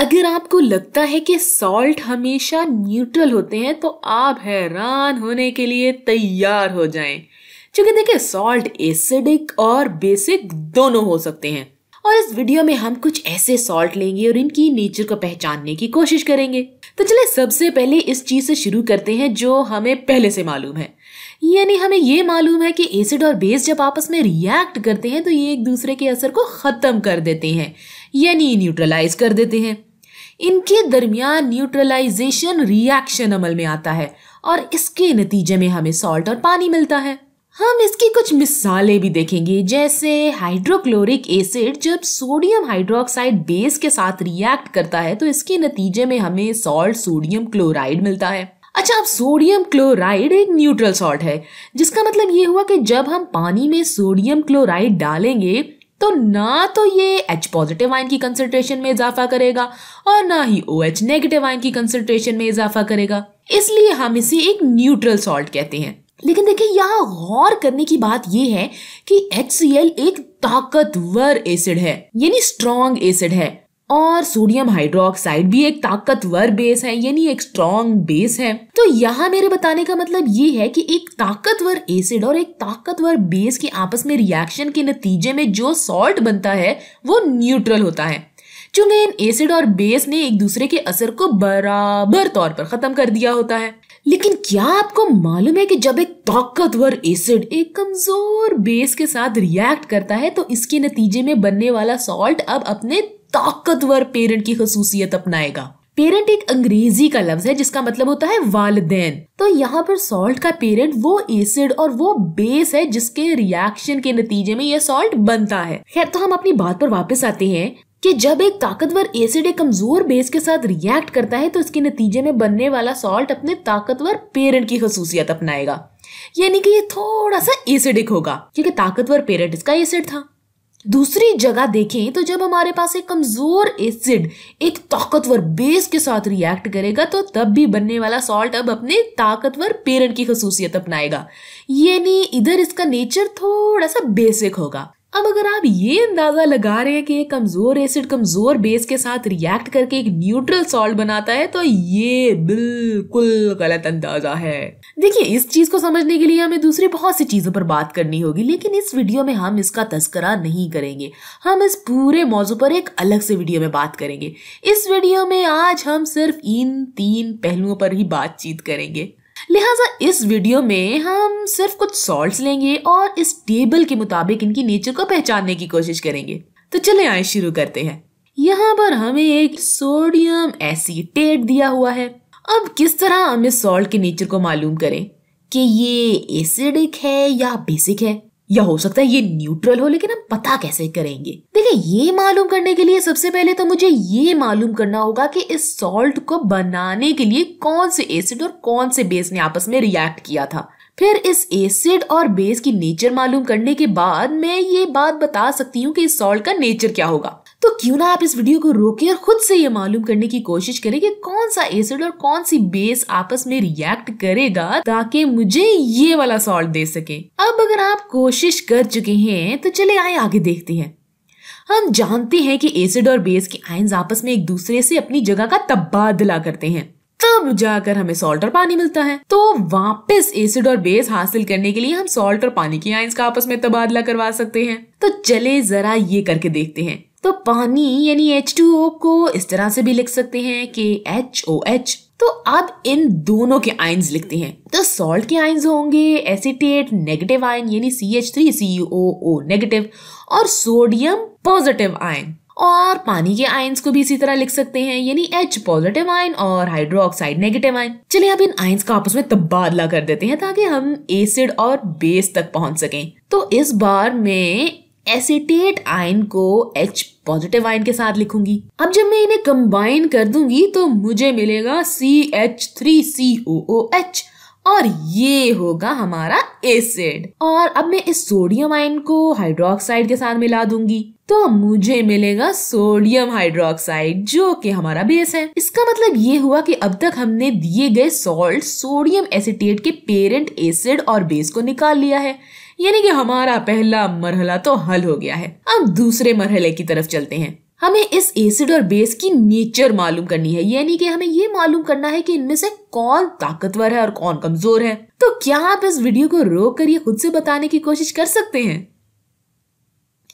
अगर आपको लगता है कि सॉल्ट हमेशा न्यूट्रल होते हैं तो आप हैरान होने के लिए तैयार हो जाएं। क्योंकि देखिए सॉल्ट एसिडिक और बेसिक दोनों हो सकते हैं और इस वीडियो में हम कुछ ऐसे सॉल्ट लेंगे और इनकी नेचर को पहचानने की कोशिश करेंगे तो चले सबसे पहले इस चीज से शुरू करते हैं जो हमें पहले से मालूम है यानी हमें ये मालूम है कि एसिड और बेस जब आपस में रिएक्ट करते हैं तो ये एक दूसरे के असर को खत्म कर देते हैं यानी न्यूट्रलाइज कर देते हैं इनके दरमियान न्यूट्रलाइजेशन रिएक्शन अमल में आता है और इसके नतीजे में हमें सॉल्ट और पानी मिलता है हम इसकी कुछ मिसालें भी देखेंगे जैसे हाइड्रोक्लोरिक एसिड जब सोडियम हाइड्रोक्साइड बेस के साथ रिएक्ट करता है तो इसके नतीजे में हमें सॉल्ट सोडियम क्लोराइड मिलता है अच्छा अब सोडियम क्लोराइड एक न्यूट्रल सॉल्ट है जिसका मतलब ये हुआ कि जब हम पानी में सोडियम क्लोराइड डालेंगे तो ना तो ये एच पॉजिटिव आयन की कंसेंट्रेशन में इजाफा करेगा और ना ही ओ एच नेगेटिव आयन की कंसेंट्रेशन में इजाफा करेगा इसलिए हम इसे एक न्यूट्रल सॉल्ट कहते हैं लेकिन देखिए यहाँ गौर करने की बात यह है कि HCl एक ताकतवर एसिड है यानी स्ट्रॉन्ग एसिड है और सोडियम हाइड्रोक्साइड भी एक ताकतवर बेस है यानी एक स्ट्रॉन्ग बेस है तो यहाँ मेरे बताने का मतलब ये है कि एक ताकतवर एसिड और एक ताकतवर बेस के आपस में रिएक्शन के नतीजे में जो सॉल्ट बनता है वो न्यूट्रल होता है चूंकि इन एसिड और बेस ने एक दूसरे के असर को बराबर तौर पर खत्म कर दिया होता है लेकिन क्या आपको मालूम है कि जब एक ताकतवर एसिड एक कमजोर बेस के साथ रिएक्ट करता है तो इसके नतीजे में बनने वाला सॉल्ट अब अपने ताकतवर पेरेंट की खसूसियत अपनाएगा पेरेंट एक अंग्रेजी का लफ्ज है जिसका मतलब होता है वाले तो यहाँ पर सॉल्ट का पेरेंट वो एसिड और वो बेस है जिसके रिएक्शन के नतीजे में ये सॉल्ट बनता है खैर तो हम अपनी बात पर वापस आते हैं कि जब एक ताकतवर एसिड एक कमजोर बेस के साथ रिएक्ट करता है तो इसके नतीजे में बनने वाला सॉल्ट अपने ताकतवर पेरेंट की खसूसियत अपनाएगा यानी कि ये थोड़ा सा एसिडिक होगा क्योंकि ताकतवर पेरेंट इसका एसिड था दूसरी जगह देखें तो जब हमारे पास एक कमज़ोर एसिड एक ताकतवर बेस के साथ रिएक्ट करेगा तो तब भी बनने वाला सॉल्ट अब अपने ताकतवर पेरेंट की खसूसियत अपनाएगा यानी इधर इसका नेचर थोड़ा सा बेसिक होगा अब अगर आप ये अंदाजा लगा रहे हैं कि कमजोर एसिड कमजोर बेस के साथ रिएक्ट करके एक न्यूट्रल सॉल्ट बनाता है तो ये बिल्कुल गलत अंदाजा है देखिए इस चीज को समझने के लिए हमें दूसरी बहुत सी चीजों पर बात करनी होगी लेकिन इस वीडियो में हम इसका तस्करा नहीं करेंगे हम इस पूरे मौजू पर एक अलग से वीडियो में बात करेंगे इस वीडियो में आज हम सिर्फ इन तीन पहलुओं पर ही बातचीत करेंगे लिहाजा इस वीडियो में हम सिर्फ कुछ सॉल्ट लेंगे और इस टेबल के मुताबिक इनकी नेचर को पहचानने की कोशिश करेंगे तो चले आए शुरू करते हैं यहाँ पर हमें एक सोडियम एसीटेट दिया हुआ है अब किस तरह हम इस सॉल्ट के नेचर को मालूम करें कि ये एसिडिक है या बेसिक है या हो सकता है ये न्यूट्रल हो लेकिन हम पता कैसे करेंगे देखिए ये मालूम करने के लिए सबसे पहले तो मुझे ये मालूम करना होगा कि इस सॉल्ट को बनाने के लिए कौन से एसिड और कौन से बेस ने आपस में रिएक्ट किया था फिर इस एसिड और बेस की नेचर मालूम करने के बाद मैं ये बात बता सकती हूँ कि इस सॉल्ट का नेचर क्या होगा तो क्यों ना आप इस वीडियो को रोके और खुद से ये मालूम करने की कोशिश करें कि कौन सा एसिड और कौन सी बेस आपस में रिएक्ट करेगा ताकि मुझे ये वाला सॉल्ट दे सके अब अगर आप कोशिश कर चुके हैं तो चले आए आगे देखते हैं हम जानते हैं कि एसिड और बेस के आयंस आपस में एक दूसरे से अपनी जगह का तबादला करते हैं तब जाकर हमें सॉल्ट और पानी मिलता है तो वापस एसिड और बेस हासिल करने के लिए हम सॉल्ट और पानी के आयंस का आपस में तबादला करवा सकते हैं तो चले जरा ये करके देखते हैं तो पानी यानी एच टू ओ को इस तरह से भी लिख सकते हैं कि एच ओ एच तो अब इन दोनों के आइन्स लिखते हैं तो सॉल्ट के आइन्स होंगे एसिटेट नेगेटिव आयन यानी C H three C O O negative और सोडियम पॉजिटिव आयन और पानी के आयंस को भी इसी तरह लिख सकते हैं यानी H पॉजिटिव आयन और हाइड्रोक्साइड नेगेटिव आयन चलिए अब इन आयंस का आपस में तबादला कर देते हैं ताकि हम एसिड और बेस तक पहुंच सकें तो इस बार मैं एसिटेट आयन को एच पॉजिटिव आयन के साथ लिखूंगी अब जब मैं इन्हें कंबाइन कर दूंगी तो मुझे मिलेगा C H three C O O H और ये होगा हमारा एसिड और अब मैं इस सोडियम आयन को हाइड्रोक्साइड के साथ मिला दूंगी तो मुझे मिलेगा सोडियम हाइड्रोक्साइड जो कि हमारा बेस है इसका मतलब ये हुआ कि अब तक हमने दिए गए सॉल्ट सोडियम एसिटेट के पेरेंट एसिड और बेस को निकाल लिया है यानी कि हमारा पहला मरहला तो हल हो गया है अब दूसरे मरहले की तरफ चलते हैं हमें इस एसिड और बेस की नेचर मालूम करनी है यानी कि हमें ये मालूम करना है कि इनमें से कौन ताकतवर है और कौन कमजोर है तो क्या आप इस वीडियो को रोक कर ये खुद से बताने की कोशिश कर सकते हैं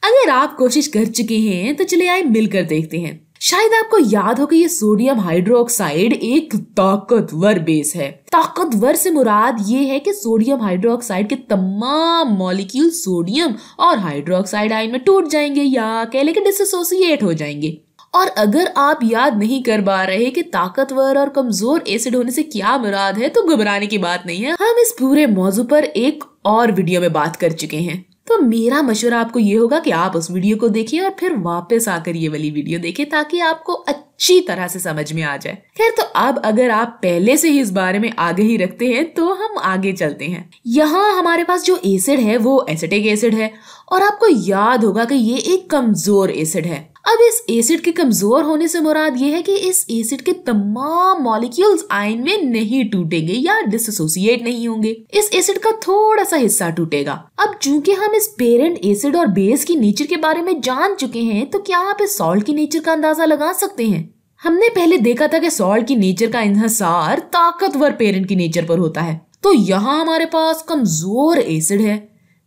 अगर आप कोशिश कर चुके हैं तो चले आए मिलकर देखते हैं शायद आपको याद हो कि ये सोडियम हाइड्रोक्साइड एक ताकतवर बेस है ताकतवर से मुराद ये है कि सोडियम हाइड्रोक्साइड के तमाम मॉलिक्यूल सोडियम और हाइड्रोक्साइड आयन में टूट जाएंगे या कह लेकिन डिसोसिएट हो जाएंगे और अगर आप याद नहीं कर पा रहे कि ताकतवर और कमजोर एसिड होने से क्या मुराद है तो घबराने की बात नहीं है हम इस पूरे मौजू पर एक और वीडियो में बात कर चुके हैं तो मेरा मशवरा आपको ये होगा कि आप उस वीडियो को देखिए और फिर वापस आकर ये वाली वीडियो देखिए ताकि आपको अच्छी तरह से समझ में आ जाए खैर तो अब अगर आप पहले से ही इस बारे में आगे ही रखते हैं तो हम आगे चलते हैं यहाँ हमारे पास जो एसिड है वो एसिटिक एसिड है और आपको याद होगा कि ये एक कमजोर एसिड है अब इस एसिड के कमज़ोर होने से मुराद ये है कि इस एसिड के तमाम मॉलिक्यूल्स आयन में नहीं टूटेंगे या डिसोसिएट नहीं होंगे इस एसिड का थोड़ा सा हिस्सा टूटेगा अब चूंकि हम इस पेरेंट एसिड और बेस की नेचर के बारे में जान चुके हैं तो क्या आप इस सॉल्ट की नेचर का अंदाजा लगा सकते हैं हमने पहले देखा था कि सॉल्ट की नेचर का इंहसार ताकतवर पेरेंट की नेचर पर होता है तो यहाँ हमारे पास कमजोर एसिड है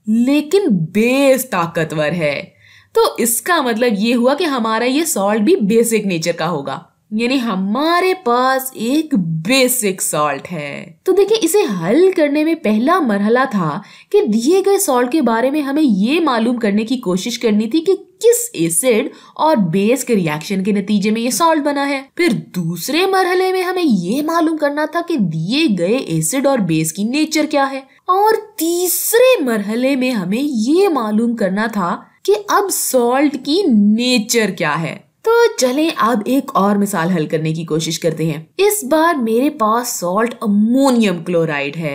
लेकिन बेस ताकतवर है तो इसका मतलब ये हुआ कि हमारा ये सॉल्ट भी बेसिक नेचर का होगा यानी हमारे पास एक बेसिक सॉल्ट है तो देखिए इसे हल करने में पहला मरहला था कि दिए गए सॉल्ट के बारे में हमें ये मालूम करने की कोशिश करनी थी कि किस एसिड और बेस के रिएक्शन के नतीजे में ये सॉल्ट बना है फिर दूसरे मरहले में हमें ये मालूम करना था कि दिए गए एसिड और बेस की नेचर क्या है और तीसरे मरहले में हमें ये मालूम करना था कि अब सॉल्ट की नेचर क्या है तो चले अब एक और मिसाल हल करने की कोशिश करते हैं इस बार मेरे पास सॉल्ट अमोनियम क्लोराइड है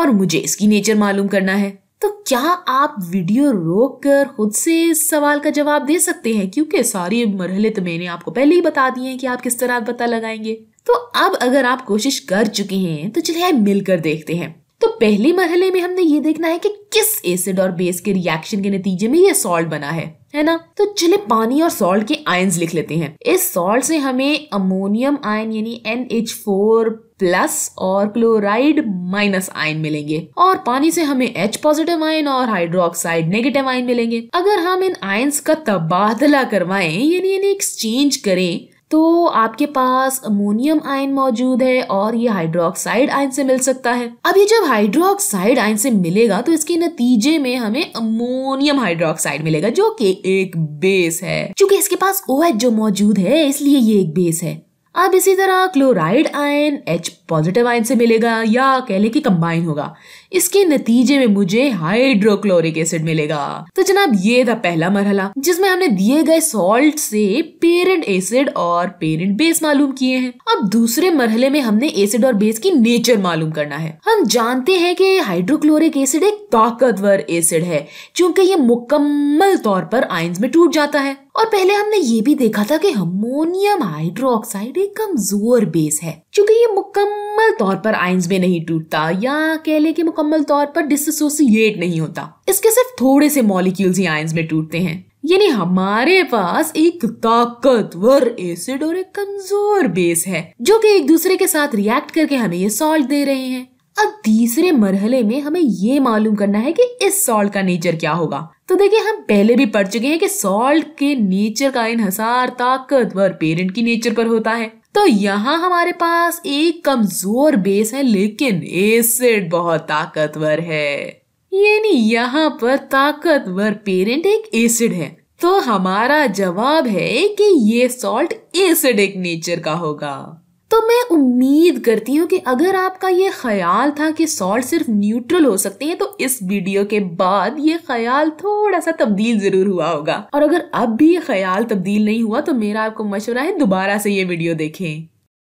और मुझे इसकी नेचर मालूम करना है तो क्या आप वीडियो रोक कर खुद से इस सवाल का जवाब दे सकते हैं क्योंकि सारी मरहले तो मैंने आपको पहले ही बता दिए हैं कि आप किस तरह पता लगाएंगे तो अब अगर आप कोशिश कर चुके हैं तो चलिए मिलकर देखते हैं तो पहले मरहले में हमने ये देखना है कि किस एसिड और बेस के रिएक्शन के नतीजे में ये सॉल्ट बना है है ना तो चले पानी और सॉल्ट के आयंस लिख लेते हैं इस सॉल्ट से हमें अमोनियम आयन यानी एन एच फोर प्लस और क्लोराइड माइनस आयन मिलेंगे और पानी से हमें एच पॉजिटिव आयन और हाइड्रोक्साइड नेगेटिव आयन मिलेंगे अगर हम इन आयंस का तबादला करवाएं यानी इन्हें एक्सचेंज करें तो आपके पास अमोनियम आयन मौजूद है और ये हाइड्रोक्साइड आयन से मिल सकता है अब ये जब हाइड्रोक्साइड आयन से मिलेगा तो इसके नतीजे में हमें अमोनियम हाइड्रोक्साइड मिलेगा जो कि एक बेस है चूंकि इसके पास ओ जो मौजूद है इसलिए ये एक बेस है अब इसी तरह chloride ion H positive ion से मिलेगा या कह लें कि कंबाइन होगा इसके नतीजे में मुझे हाइड्रोक्लोरिक एसिड मिलेगा तो जनाब ये था पहला मरहला जिसमें हमने दिए गए सॉल्ट से पेरेंट एसिड और पेरेंट बेस मालूम किए हैं अब दूसरे मरहले में हमने एसिड और बेस की नेचर मालूम करना है हम जानते हैं कि हाइड्रोक्लोरिक एसिड एक ताकतवर एसिड है क्योंकि ये मुकम्मल तौर पर आयन में टूट जाता है और पहले हमने ये भी देखा था कि अमोनियम हाइड्रोक्साइड एक कमजोर बेस है क्योंकि ये मुकम्मल तौर पर आइंस में नहीं टूटता या कह लें कि मुकम्मल तौर पर डिसोसिएट नहीं होता इसके सिर्फ थोड़े से मॉलिक्यूल्स ही आइंस में टूटते हैं यानी हमारे पास एक ताकतवर एसिड और एक कमजोर बेस है जो कि एक दूसरे के साथ रिएक्ट करके हमें ये सॉल्ट दे रहे हैं अब तीसरे मरहले में हमें ये मालूम करना है कि इस सॉल्ट का नेचर क्या होगा तो देखिए हम पहले भी पढ़ चुके हैं कि सॉल्ट के नेचर का इनहसार ताकतवर पेरेंट की नेचर पर होता है तो यहाँ हमारे पास एक कमजोर बेस है लेकिन एसिड बहुत ताकतवर है यानी यहाँ पर ताकतवर पेरेंट एक एसिड है तो हमारा जवाब है कि ये सॉल्ट एसिडिक नेचर का होगा तो मैं उम्मीद करती हूँ कि अगर आपका ये ख्याल था कि सॉल्ट सिर्फ न्यूट्रल हो सकते हैं तो इस वीडियो के बाद ये ख्याल थोड़ा सा तब्दील जरूर हुआ होगा और अगर अब भी ये ख्याल तब्दील नहीं हुआ तो मेरा आपको मशवरा है दोबारा से ये वीडियो देखें